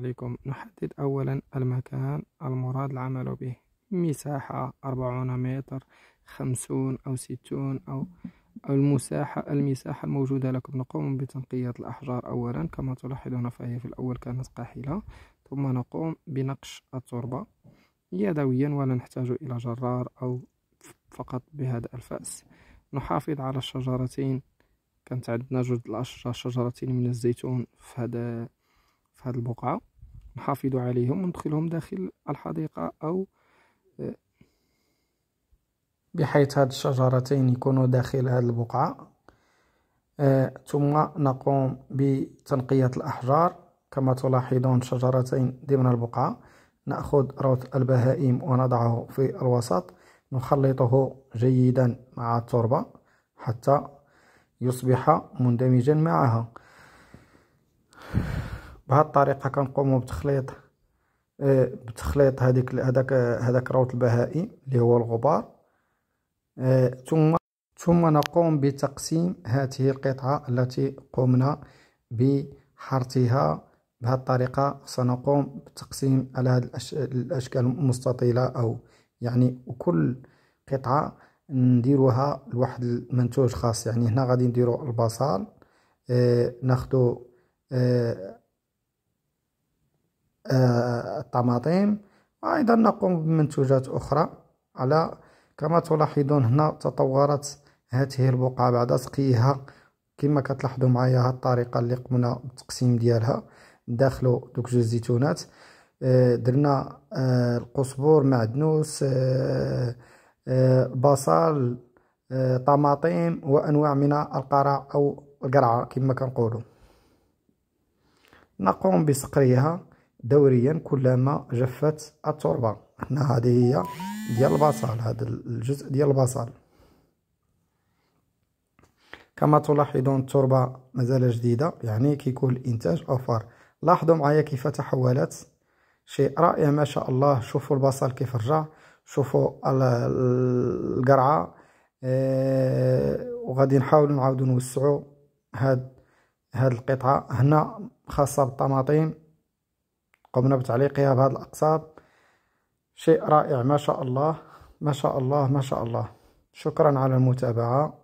عليكم نحدد أولا المكان المراد العمل به مساحة أربعون متر خمسون أو ستون أو المساحة المساحة الموجودة لكم نقوم بتنقية الأحجار أولا كما تلاحظون فهي في الأول كانت قاحلة ثم نقوم بنقش التربة يدويا ولا نحتاج إلى جرار أو فقط بهذا الفأس نحافظ على الشجرتين كانت عندنا جوج الأشجار شجرتين من الزيتون في هذا في هذه البقعة نحافظ عليهم وندخلهم داخل الحديقة أو آه، بحيث هاد الشجرتين يكونوا داخل هاد البقعة آه، ثم نقوم بتنقية الأحجار كما تلاحظون شجرتين ضمن البقعة نأخذ روث البهائم ونضعه في الوسط نخلطه جيدا مع التربة حتى يصبح مندمجا معها بهذه الطريقه كنقومو بتخليط آه، بتخليط هذيك هذاك هذاك الروث البهائي اللي هو الغبار آه، ثم ثم نقوم بتقسيم هذه القطعه التي قمنا بحرثها بهذه الطريقه سنقوم بتقسيم على هذه الاشكال المستطيله او يعني وكل قطعه نديروها لواحد المنتوج خاص يعني هنا غادي نديرو البصل ناخذ آه، ناخدو الطماطم وأيضا نقوم بمنتوجات أخرى على كما تلاحظون هنا تطورت هذه البقعة بعد سقيها كما كتلاحظوا معايا هذه الطريقة اللي قمنا بالتقسيم ديالها داخلو دوك جوج زيتونات آه، درنا آه، القصبور معدنوس آه، بصل طماطم وانواع من القرع او القرعه كما كنقولوا نقوم بسقريها دوريا كلما جفت التربة هنا هذه هي ديال البصل هذا الجزء ديال البصل كما تلاحظون التربة مازال جديدة يعني كيكون الإنتاج أوفر لاحظوا معايا كيف تحولت شيء رائع ما شاء الله شوفوا البصل كيف رجع شوفوا القرعة آه، وغادي نحاول نعاودوا نوسعوا هاد هاد القطعة هنا خاصة بالطماطم قمنا بتعليقها بهذه الاقساط شيء رائع ما شاء الله ما شاء الله ما شاء الله شكرا على المتابعة